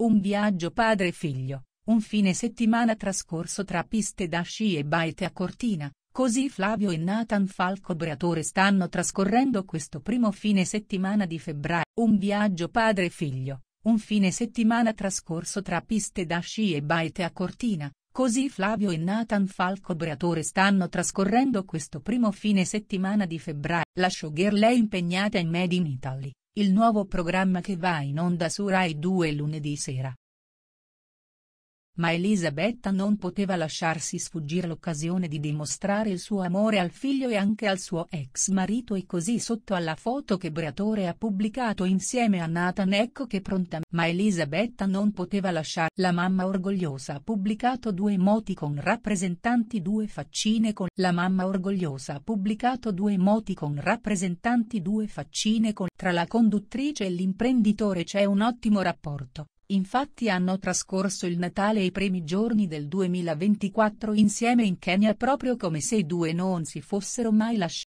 Un viaggio padre-figlio, un fine settimana trascorso tra piste da sci e baite a Cortina, così Flavio e Nathan Falco Breatore stanno trascorrendo questo primo fine settimana di febbraio. Un viaggio padre-figlio, un fine settimana trascorso tra piste da sci e baite a Cortina, Così Flavio e Nathan Falco Breatore stanno trascorrendo questo primo fine settimana di febbraio. La showgirl è impegnata in Made in Italy, il nuovo programma che va in onda su Rai 2 lunedì sera ma Elisabetta non poteva lasciarsi sfuggire l'occasione di dimostrare il suo amore al figlio e anche al suo ex marito e così sotto alla foto che Briatore ha pubblicato insieme a Nathan ecco che pronta. Ma Elisabetta non poteva lasciare. La mamma orgogliosa ha pubblicato due con rappresentanti due faccine con. La mamma orgogliosa ha pubblicato due con rappresentanti due faccine con. Tra la conduttrice e l'imprenditore c'è un ottimo rapporto, Infatti hanno trascorso il Natale e i primi giorni del 2024 insieme in Kenya proprio come se i due non si fossero mai lasciati.